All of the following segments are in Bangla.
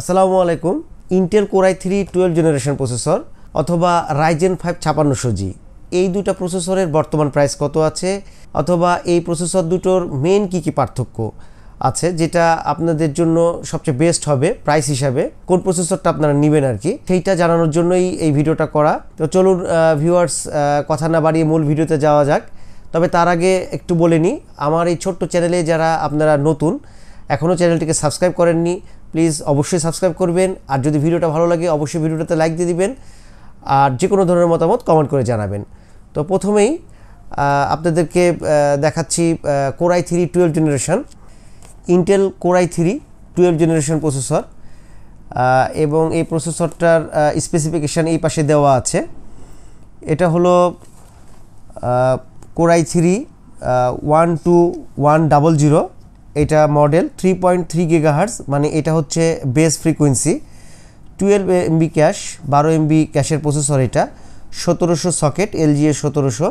আসসালামু আলাইকুম Intel core i three twelve generation processor অথবা রাইজেন ফাইভ ছাপান্নশো জি এই দুটো প্রসেসরের বর্তমান প্রাইস কত আছে অথবা এই প্রসেসর দুটোর মেন কী কী পার্থক্য আছে যেটা আপনাদের জন্য সবচেয়ে বেস্ট হবে প্রাইস হিসাবে কোন প্রসেসরটা আপনারা নেবেন আর কি সেইটা জানানোর জন্যই এই ভিডিওটা করা তো চলুন ভিউয়ার্স কথা না বাড়িয়ে মূল ভিডিওতে যাওয়া যাক তবে তার আগে একটু বলে নিই আমার এই ছোট্ট চ্যানেলে যারা আপনারা নতুন এখনও চ্যানেলটিকে সাবস্ক্রাইব করেননি প্লিজ অবশ্যই সাবস্ক্রাইব করবেন আর যদি ভিডিওটা ভালো লাগে অবশ্যই ভিডিওটাতে লাইক দিয়ে দিবেন আর যে কোনো ধরনের মতামত কমেন্ট করে জানাবেন তো প্রথমেই আপনাদেরকে দেখাচ্ছি core i three twelve generation Intel core i three twelve generation processor এবং এই প্রসেসরটার স্পেসিফিকেশান এই পাশে দেওয়া আছে এটা হলো core i three one two one double zero এটা model three point three gigahertz মানে এটা হচ্ছে base frequency twelve MB cache বারো এমবি ক্যাশের প্রসেসর এটা সতেরোশো সকেট জি এর সতেরোশো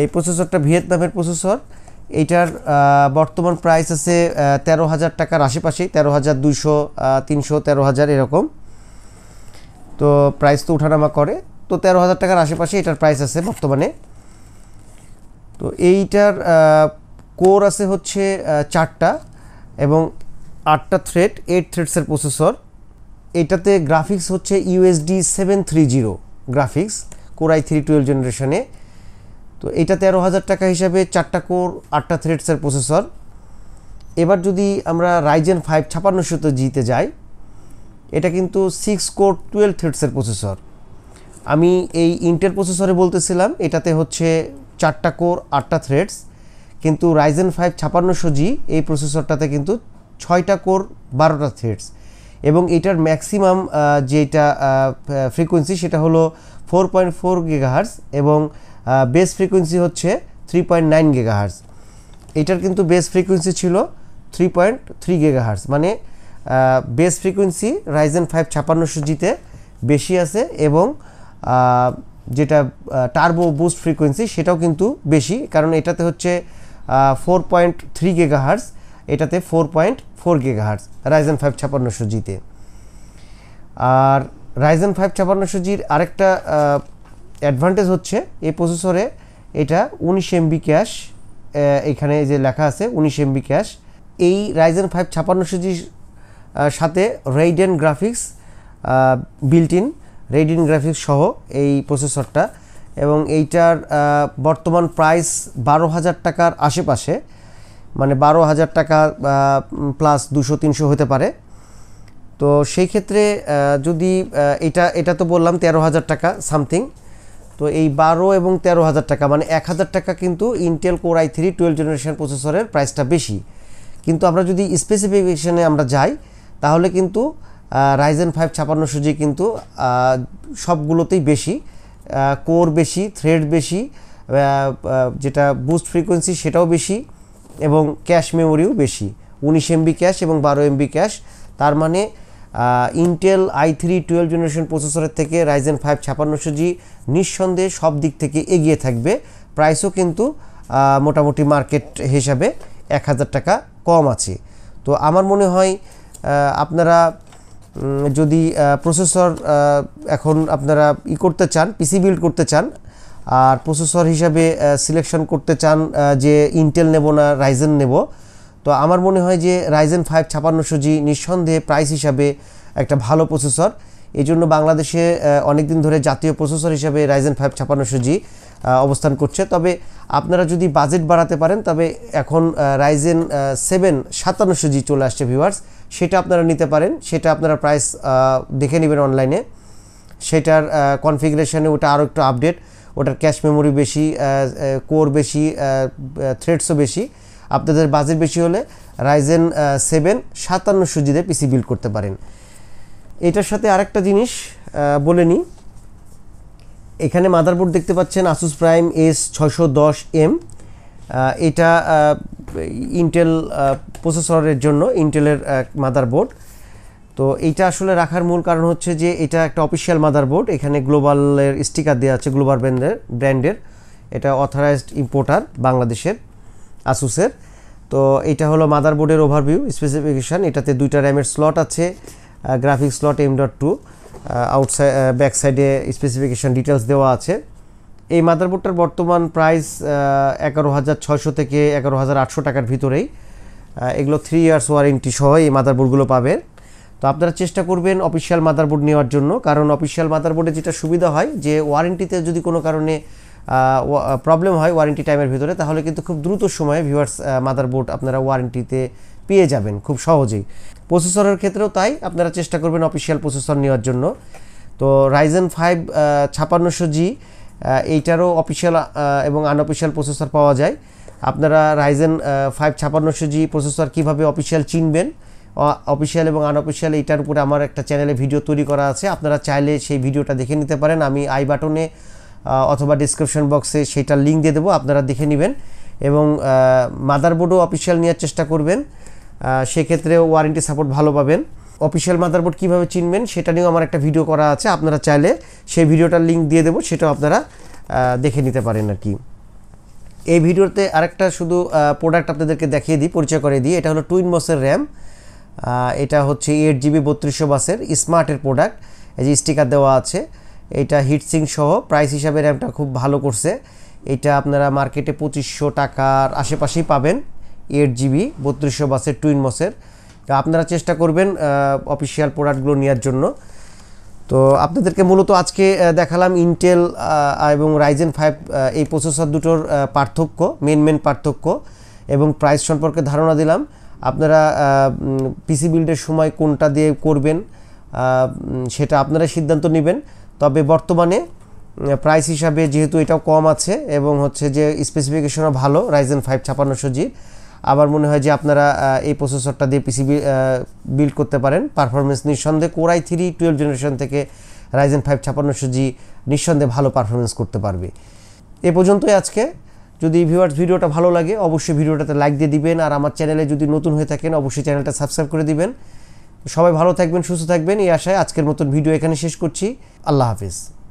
এই প্রসেসরটা ভিয়েতনামের প্রসেসর এটার বর্তমান প্রাইস আছে তেরো হাজার টাকার আশেপাশেই তেরো হাজার দুইশো তিনশো তেরো হাজার এরকম তো প্রাইস তো উঠানামা করে তো তেরো হাজার টাকার আশেপাশে এটার প্রাইস আছে বর্তমানে তো এইটার কোর আছে হচ্ছে চারটা এবং আটটা থ্রেড এইট থ্রেডসের প্রসেসর এটাতে গ্রাফিক্স হচ্ছে USD seven three zero graphics core I three twelve জেনারেশনে তো এটা তেরো হাজার টাকা হিসাবে চারটা কোর আটটা থ্রেডসের প্রসেসর এবার যদি আমরা রাইজেন ফাইভ শত জিতে যাই এটা কিন্তু সিক্স কোর টুয়েলভ থ্রেডসের প্রসেসর আমি এই ইন্টেল প্রসেসরে বলতেছিলাম এটাতে হচ্ছে চারটা কোর আটটা থ্রেডস কিন্তু রাইজেন ফাইভ ছাপান্নশো জি এই প্রসেসরটাতে কিন্তু ছয়টা কোর বারোটা থ্রেডস এবং এটার ম্যাক্সিমাম যেটা ফ্রিকোয়েন্সি সেটা হলো ফোর পয়েন্ট ফোর গেগাহার্স এবং বেস ফ্রিকোয়েন্সি হচ্ছে থ্রি পয়েন্ট নাইন গেগাহার্স এটার কিন্তু বেস ফ্রিকোয়েন্সি ছিল থ্রি পয়েন্ট থ্রি গেগাহার্স মানে বেস ফ্রিকোয়েন্সি রাইজেন ফাইভ ছাপান্নশো জিতে বেশি আছে এবং যেটা টার্বো বুস্ট ফ্রিকোয়েন্সি সেটাও কিন্তু বেশি কারণ এটাতে হচ্ছে ফোর পয়েন্ট থ্রি গেগাহার্স এটাতে four point four gigahertz Ryzen five ছাপান্নশো জিতে আর রাইজেন ফাইভ ছাপান্নশো জির আরেকটা অ্যাডভান্টেজ হচ্ছে এই প্রসেসরে এটা উনিশ এমবি ক্যাশ এখানে যে লেখা আছে উনিশ এমবি ক্যাশ এই রাইজেন ফাইভ ছাপান্নশো জির সাথে Radeon graphics built in Radeon graphics সহ এই প্রসেসরটা এবং এইটার বর্তমান প্রাইস বারো হাজার টাকার আশেপাশে মানে বারো হাজার টাকা প্লাস দুশো তিনশো হতে পারে তো সেই ক্ষেত্রে যদি এটা এটা তো বললাম তেরো হাজার টাকা সামথিং তো এই বারো এবং তেরো হাজার টাকা মানে এক হাজার টাকা কিন্তু Intel core I three twelve generation প্রসেসরের প্রাইসটা বেশি কিন্তু আমরা যদি স্পেসিফিকেশনে আমরা যাই তাহলে কিন্তু রাইজেন ফাইভ ছাপান্ন জি কিন্তু সবগুলোতেই বেশি কোর বেশি থ্রেড বেশি যেটা বুস্ট ফ্রিকোয়েন্সি সেটাও বেশি এবং ক্যাশ মেমোরিও বেশি উনিশ এমবি ক্যাশ এবং বারো এমবি ক্যাশ তার মানে Intel I three twelve generation প্রসেসরের থেকে রাইজেন ফাইভ ছাপান্নশো জি নিঃসন্দেহে সব দিক থেকে এগিয়ে থাকবে প্রাইসও কিন্তু মোটামুটি মার্কেট হিসাবে এক হাজার টাকা কম আছে তো আমার মনে হয় আপনারা যদি প্রসেসর এখন আপনারা ই করতে চান পিসি বিল্ড করতে চান আর প্রসেসর হিসাবে সিলেকশন করতে চান যে ইন্টেল নেব না রাইজেন নেব তো আমার মনে হয় যে রাইজেন ফাইভ ছাপান্নশো জি নিঃসন্দেহে প্রাইস হিসাবে একটা ভালো প্রসেসর এই জন্য বাংলাদেশে অনেকদিন ধরে জাতীয় প্রসেসর হিসেবে রাইজেন ফাইভ ছাপানোশো জি অবস্থান করছে তবে আপনারা যদি বাজেট বাড়াতে পারেন তবে এখন রাইজেন সেভেন সাতান্নশো জি চলে আসছে ভিউয়ার্স সেটা আপনারা নিতে পারেন সেটা আপনারা প্রাইস দেখে নেবেন অনলাইনে সেটার কনফিগারেশানে ওটা আরও একটু আপডেট ওটার ক্যাশ মেমোরি বেশি কোর বেশি থ্রেডসও বেশি আপনাদের বাজেট বেশি হলে রাইজেন সেভেন সাতান্নশো জিতে পিসি বিল্ড করতে পারেন এটার সাথে আরেকটা জিনিস বলে নিই এখানে মাদারবোর্ড দেখতে পাচ্ছেন আসুস প্রাইম এস ছয়শো দশ এম এটা ইন্টেল প্রসেসরের জন্য ইন্টেলের মাদারবোর্ড তো এইটা আসলে রাখার মূল কারণ হচ্ছে যে এটা একটা অফিসিয়াল মাদারবোর্ড এখানে গ্লোবালের স্টিকার দেওয়া আছে গ্লোবাল ব্র্যান্ডের ব্র্যান্ডের এটা অথরাইজড ইম্পোর্টার বাংলাদেশের আসুসের তো এটা হলো মাদারবোর্ডের ওভারভিউ স্পেসিফিকেশান এটাতে দুইটা র্যামের স্লট আছে graphic slot M dot two outside ব্যাকসাইডে স্পেসিফিকেশন ডিটেলস দেওয়া আছে এই মাদারবোর্ডটার বর্তমান প্রাইস এগারো হাজার ছয়শো থেকে এগারো হাজার আটশো টাকার ভিতরেই এগুলো থ্রি ইয়ার্স ওয়ারেন্টি সহ এই মাদারবোর্ডগুলো পাবেন তো আপনারা চেষ্টা করবেন অফিসিয়াল মাদারবোর্ড নেওয়ার জন্য কারণ অফিসিয়াল মাদারবোর্ডে যেটা সুবিধা হয় যে ওয়ারেন্টিতে যদি কোনো কারণে প্রবলেম হয় ওয়ারেন্টি টাইমের ভিতরে তাহলে কিন্তু খুব দ্রুত সময়ে ভিউয়ার্স মাদারবোর্ড আপনারা ওয়ারেন্টিতে পেয়ে যাবেন খুব সহজেই প্রসেসরের ক্ষেত্রেও তাই আপনারা চেষ্টা করবেন অফিসিয়াল প্রসেসর নেওয়ার জন্য তো রাইজেন ফাইভ ছাপান্নশো জি এইটারও অফিসিয়াল এবং আনঅফিসিয়াল প্রসেসর পাওয়া যায় আপনারা রাইজেন ফাইভ ছাপান্নশো জি প্রসেসর কীভাবে অফিসিয়াল চিনবেন অফিসিয়াল এবং আনঅফিসিয়াল এইটার উপরে আমার একটা চ্যানেলে ভিডিও তৈরি করা আছে আপনারা চাইলে সেই ভিডিওটা দেখে নিতে পারেন আমি আই বাটনে অথবা ডিসক্রিপশন বক্সে সেটার লিঙ্ক দিয়ে দেবো আপনারা দেখে নেবেন এবং মাদারবোর্ডও অফিসিয়াল নেওয়ার চেষ্টা করবেন সেক্ষেত্রে ওয়ারেন্টি সাপোর্ট ভালো পাবেন অফিসিয়াল মাদারবোর্ড কীভাবে চিনবেন সেটা নিয়েও আমার একটা ভিডিও করা আছে আপনারা চাইলে সেই ভিডিওটার লিঙ্ক দিয়ে দেবো সেটাও আপনারা দেখে নিতে পারেন আর কি এই ভিডিওতে আরেকটা শুধু প্রোডাক্ট আপনাদেরকে দেখিয়ে দিই পরিচয় করে দিই এটা হলো টুইন মসের র্যাম এটা হচ্ছে এইট জিবি বত্রিশশো বাসের স্মার্টের প্রোডাক্ট এই যে স্টিকার দেওয়া আছে এটা হিটসিং সহ প্রাইস হিসাবে র্যামটা খুব ভালো করছে এটা আপনারা মার্কেটে পঁচিশশো টাকার আশেপাশেই পাবেন এইট জিবি বত্রিশশো বাসের টুইন মসের আপনারা চেষ্টা করবেন অফিসিয়াল প্রোডাক্টগুলো নেওয়ার জন্য তো আপনাদেরকে মূলত আজকে দেখালাম ইন্টেল এবং রাইজেন ফাইভ এই প্রসেসর দুটোর পার্থক্য মেন মেন পার্থক্য এবং প্রাইস সম্পর্কে ধারণা দিলাম আপনারা পিসি বিল্ডের সময় কোনটা দিয়ে করবেন সেটা আপনারা সিদ্ধান্ত নেবেন তবে বর্তমানে প্রাইস হিসাবে যেহেতু এটাও কম আছে এবং হচ্ছে যে স্পেসিফিকেশনও ভালো রাইজেন ফাইভ ছাপান্নশো জির আবার মনে হয় যে আপনারা এই প্রসেসরটা দিয়ে পিসিবি বিল্ড করতে পারেন পারফরমেন্স নিঃসন্দেহে কোরাই থ্রি টুয়েলভ জেনারেশন থেকে রাইজেন ফাইভ ছাপান্নশো জি নিঃসন্দেহে ভালো পারফরমেন্স করতে পারবে এ পর্যন্তই আজকে যদি ভিউয়ার্স ভিডিওটা ভালো লাগে অবশ্যই ভিডিওটাতে লাইক দিয়ে দিবেন আর আমার চ্যানেলে যদি নতুন হয়ে থাকেন অবশ্যই চ্যানেলটা সাবস্ক্রাইব করে দিবেন সবাই ভালো থাকবেন সুস্থ থাকবেন এই আশায় আজকের মতন ভিডিও এখানে শেষ করছি আল্লাহ হাফিজ